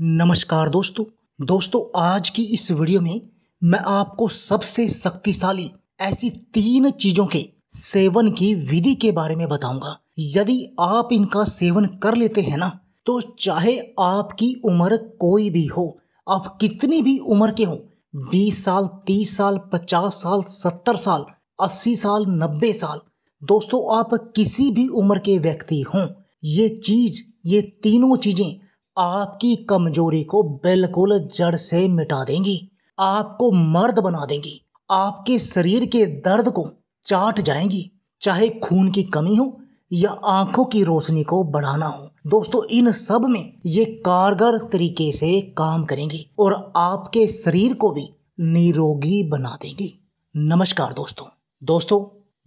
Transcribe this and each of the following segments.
नमस्कार दोस्तों दोस्तों आज की इस वीडियो में मैं आपको सबसे शक्तिशाली ऐसी तीन चीजों के सेवन की विधि के बारे में बताऊंगा यदि आप इनका सेवन कर लेते हैं ना तो चाहे आपकी उम्र कोई भी हो आप कितनी भी उम्र के हो 20 साल 30 साल 50 साल 70 साल 80 साल 90 साल दोस्तों आप किसी भी उम्र के व्यक्ति हों ये चीज ये तीनों चीजें आपकी कमजोरी को बिल्कुल जड़ से मिटा देंगी आपको मर्द बना देंगी आपके शरीर के दर्द को चाट जाएंगी चाहे खून की कमी हो या आंखों की रोशनी को बढ़ाना हो दोस्तों इन सब में ये कारगर तरीके से काम करेंगी और आपके शरीर को भी निरोगी बना देंगी नमस्कार दोस्तों दोस्तों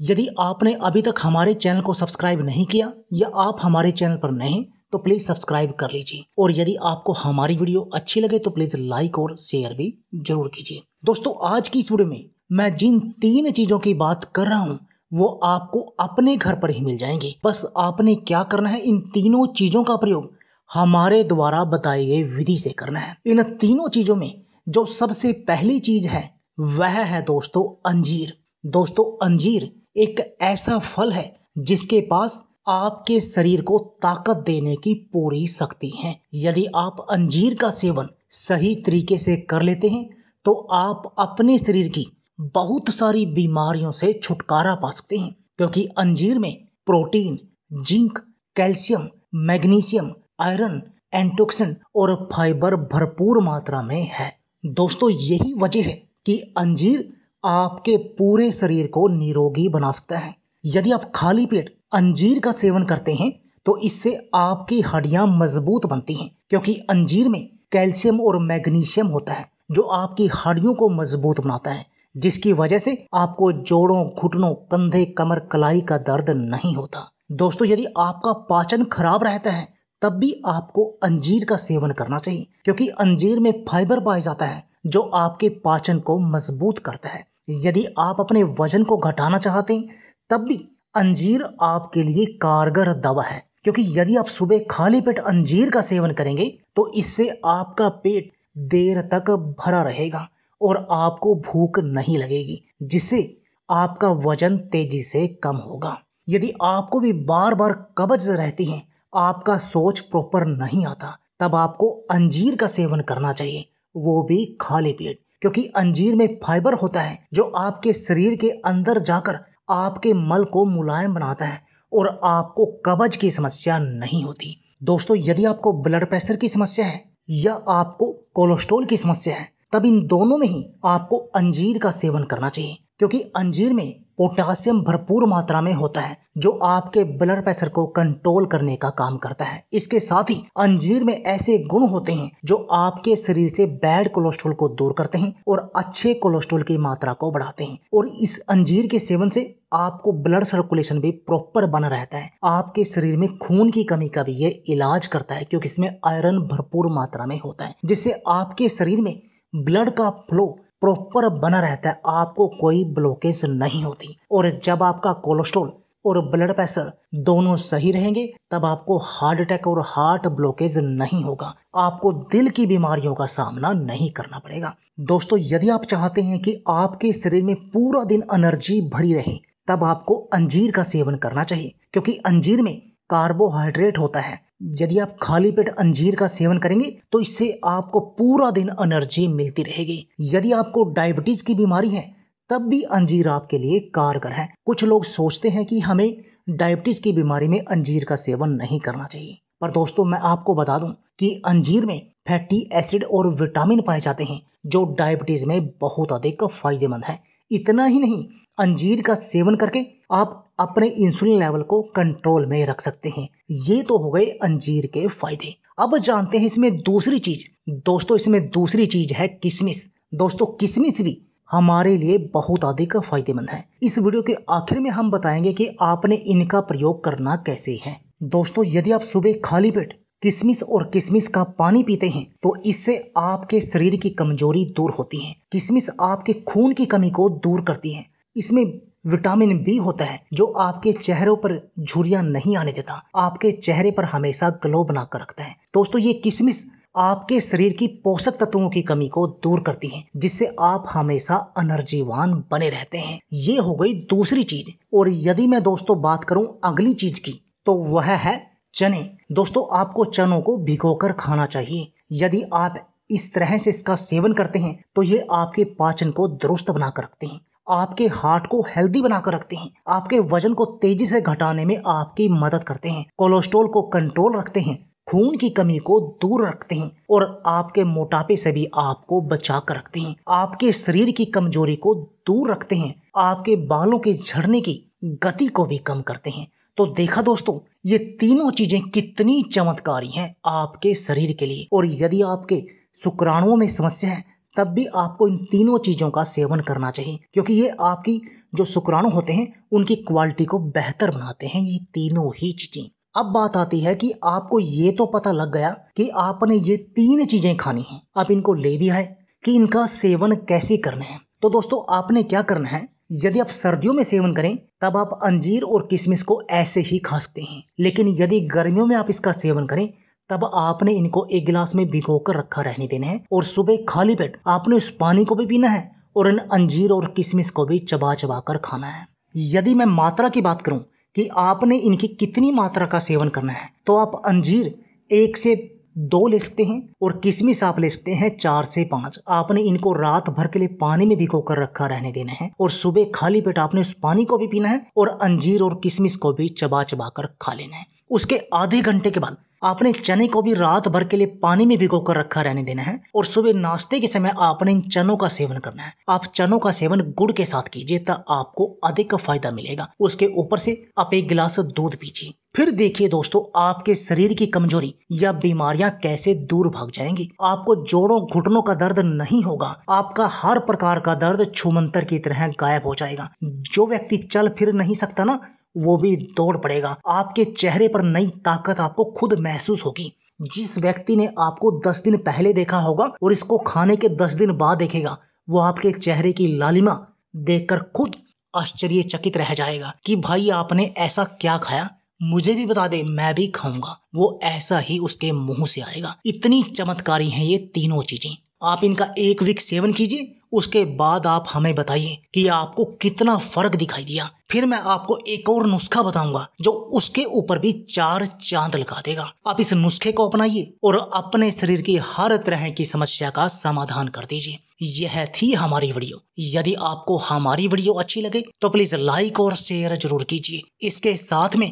यदि आपने अभी तक हमारे चैनल को सब्सक्राइब नहीं किया या आप हमारे चैनल पर नहीं तो प्लीज सब्सक्राइब कर लीजिए और यदि आपको हमारी वीडियो अच्छी लगे तो प्लीज लाइक और शेयर भी जरूर कीजिए दोस्तों आज की इस वीडियो में मैं जिन तीन चीजों की बात कर रहा हूँ वो आपको अपने घर पर ही मिल जाएंगे बस आपने क्या करना है इन तीनों चीजों का प्रयोग हमारे द्वारा बताई गई विधि से करना है इन तीनों चीजों में जो सबसे पहली चीज है वह है दोस्तों अंजीर दोस्तों अंजीर एक ऐसा फल है जिसके पास आपके शरीर को ताकत देने की पूरी शक्ति है यदि आप अंजीर का सेवन सही तरीके से कर लेते हैं तो आप अपने शरीर की बहुत सारी बीमारियों से छुटकारा पा सकते हैं क्योंकि अंजीर में protein zinc calcium magnesium iron एंटोक्सिन और फाइबर भरपूर मात्रा में है दोस्तों यही वजह है कि अंजीर आपके पूरे शरीर को निरोगी बना सकता है यदि आप खाली पेट अंजीर का सेवन करते हैं तो इससे आपकी हड्डियां मजबूत बनती हैं क्योंकि अंजीर में कैल्शियम और मैग्नीशियम होता है जो आपकी हड्डियों को मजबूत बनाता है जिसकी वजह से आपको जोड़ों घुटनों कंधे कमर कलाई का दर्द नहीं होता दोस्तों यदि आपका पाचन खराब रहता है तब भी आपको अंजीर का सेवन करना चाहिए क्योंकि अंजीर में फाइबर पाया जाता है जो आपके पाचन को मजबूत करता है यदि आप अपने वजन को घटाना चाहते हैं तब भी अंजीर आपके लिए कारगर दवा है क्योंकि यदि आप सुबह खाली पेट अंजीर का सेवन करेंगे तो इससे आपका पेट देर तक भरा रहेगा और आपको भूख नहीं लगेगी जिससे आपका वजन तेजी से कम होगा यदि आपको भी बार बार कब्ज रहती है आपका सोच प्रॉपर नहीं आता तब आपको अंजीर का सेवन करना चाहिए वो भी खाली पेट क्योंकि अंजीर में फाइबर होता है जो आपके शरीर के अंदर जाकर आपके मल को मुलायम बनाता है और आपको कब्ज की समस्या नहीं होती दोस्तों यदि आपको ब्लड प्रेशर की समस्या है या आपको कोलेस्ट्रोल की समस्या है तब इन दोनों में ही आपको अंजीर का सेवन करना चाहिए क्योंकि अंजीर में पोटासियम भरपूर मात्रा में होता है जो आपके ब्लड प्रेशर को कंट्रोल करने का काम करता है इसके साथ ही अंजीर में ऐसे गुण होते हैं जो आपके शरीर से बैड कोलेस्ट्रोल को दूर करते हैं और अच्छे कोलेस्ट्रोल की मात्रा को बढ़ाते हैं और इस अंजीर के सेवन से आपको ब्लड सर्कुलेशन भी प्रॉपर बना रहता है आपके शरीर में खून की कमी का भी ये इलाज करता है क्योंकि इसमें आयरन भरपूर मात्रा में होता है जिससे आपके शरीर में ब्लड का फ्लो प्रॉपर बना रहता है आपको कोई ब्लॉकेज नहीं होती और जब आपका कोलेस्ट्रोल और ब्लड प्रेशर दोनों सही रहेंगे तब आपको हार्ट अटैक और हार्ट ब्लॉकेज नहीं होगा आपको दिल की बीमारियों का सामना नहीं करना पड़ेगा दोस्तों यदि आप चाहते हैं कि आपके शरीर में पूरा दिन एनर्जी भरी रहे तब आपको अंजीर का सेवन करना चाहिए क्योंकि अंजीर में कार्बोहाइड्रेट होता है यदि आप खाली पेट अंजीर का सेवन करेंगे तो इससे आपको पूरा दिन एनर्जी मिलती रहेगी यदि आपको डायबिटीज की बीमारी है तब भी अंजीर आपके लिए कारगर है कुछ लोग सोचते हैं कि हमें डायबिटीज की बीमारी में अंजीर का सेवन नहीं करना चाहिए पर दोस्तों मैं आपको बता दूं कि अंजीर में फैटी एसिड और विटामिन पाए जाते हैं जो डायबिटीज में बहुत अधिक फायदेमंद है इतना ही नहीं अंजीर का सेवन करके आप अपने इंसुलिन लेवल को कंट्रोल में रख सकते हैं ये तो हो गए अंजीर के फायदे अब जानते हैं इसमें दूसरी चीज दोस्तों इसमें दूसरी चीज है किशमिश दोस्तों किशमिश भी हमारे लिए बहुत अधिक फायदेमंद है इस वीडियो के आखिर में हम बताएंगे कि आपने इनका प्रयोग करना कैसे है दोस्तों यदि आप सुबह खाली पेट किशमिश और किशमिश का पानी पीते हैं तो इससे आपके शरीर की कमजोरी दूर होती है किशमिश आपके खून की कमी को दूर करती है इसमें विटामिन बी होता है जो आपके चेहरों पर झुरियां नहीं आने देता आपके चेहरे पर हमेशा ग्लो बनाकर रखता है दोस्तों ये किशमिश आपके शरीर की पोषक तत्वों की कमी को दूर करती है जिससे आप हमेशा एनर्जीवान बने रहते हैं ये हो गई दूसरी चीज और यदि मैं दोस्तों बात करूं अगली चीज की तो वह है चने दोस्तों आपको चनों को भिगोकर खाना चाहिए यदि आप इस तरह से इसका सेवन करते हैं तो ये आपके पाचन को दुरुस्त बनाकर रखते हैं आपके हार्ट को हेल्दी बनाकर रखते हैं आपके वजन को तेजी से घटाने में आपकी मदद करते हैं कोलेस्ट्रोल को कंट्रोल रखते हैं खून की कमी को दूर रखते हैं और आपके मोटापे से भी आपको बचा कर रखते हैं आपके शरीर की कमजोरी को दूर रखते हैं आपके बालों के झड़ने की गति को भी कम करते हैं तो देखा दोस्तों ये तीनों चीजें कितनी चमत्कारी हैं आपके शरीर के लिए और यदि आपके शुक्राणुओं में समस्या है तब भी आपको इन तीनों चीज़ों का सेवन करना चाहिए क्योंकि ये आपकी जो शुक्राणु होते हैं उनकी क्वालिटी को बेहतर बनाते हैं ये तीनों ही चीज़ें अब बात आती है कि आपको ये तो पता लग गया कि आपने ये तीन चीज़ें खानी हैं आप इनको ले भी है कि इनका सेवन कैसे करना है तो दोस्तों आपने क्या करना है यदि आप सर्दियों में सेवन करें तब आप अंजीर और किशमिश को ऐसे ही खा सकते हैं लेकिन यदि गर्मियों में आप इसका सेवन करें तब आपने इनको एक गिलास में भिगो कर रखा रहने देने हैं और सुबह खाली पेट आपने उस पानी को भी पीना है और इन अंजीर और किशमिश को भी चबा चबा कर खाना है यदि मैं मात्रा की बात करूं कि आपने इनकी कितनी मात्रा का सेवन करना है तो आप अंजीर एक से दो ले सकते हैं और किशमिश आप ले सकते हैं चार से पाँच आपने इनको रात भर के लिए पानी में भिगो कर रखा रहने देना है और सुबह खाली पेट आपने उस पानी को भी पीना है और अंजीर और किशमिश को भी चबा चबा कर खा लेना है उसके आधे घंटे के बाद आपने चने को भी रात भर के लिए पानी में भिगो कर रखा रहने देना है और सुबह नाश्ते के समय आपने इन चनों का सेवन करना है आप चनों का सेवन गुड़ के साथ कीजिए तब आपको अधिक फायदा मिलेगा उसके ऊपर से आप एक गिलास दूध पीजिए फिर देखिए दोस्तों आपके शरीर की कमजोरी या बीमारियां कैसे दूर भाग जाएंगी आपको जोड़ों घुटनों का दर्द नहीं होगा आपका हर प्रकार का दर्द छुमंतर की तरह गायब हो जाएगा जो व्यक्ति चल फिर नहीं सकता ना वो भी दौड़ पड़ेगा आपके चेहरे पर नई ताकत आपको खुद महसूस होगी जिस व्यक्ति ने आपको दस दिन पहले देखा होगा और इसको खाने के दस दिन बाद देखेगा वो आपके चेहरे की लालिमा देखकर खुद आश्चर्यचकित रह जाएगा कि भाई आपने ऐसा क्या खाया मुझे भी बता दे मैं भी खाऊंगा वो ऐसा ही उसके मुंह से आएगा इतनी चमत्कारी हैं ये तीनों चीजें आप इनका एक वीक सेवन कीजिए उसके बाद आप हमें बताइए कि आपको कितना फर्क दिखाई दिया फिर मैं आपको एक और नुस्खा बताऊंगा जो उसके ऊपर भी चार चांद लगा देगा आप इस नुस्खे को अपनाइए और अपने शरीर की हर तरह की समस्या का समाधान कर दीजिए यह थी हमारी वीडियो यदि आपको हमारी वीडियो अच्छी लगे तो प्लीज लाइक और शेयर जरूर कीजिए इसके साथ में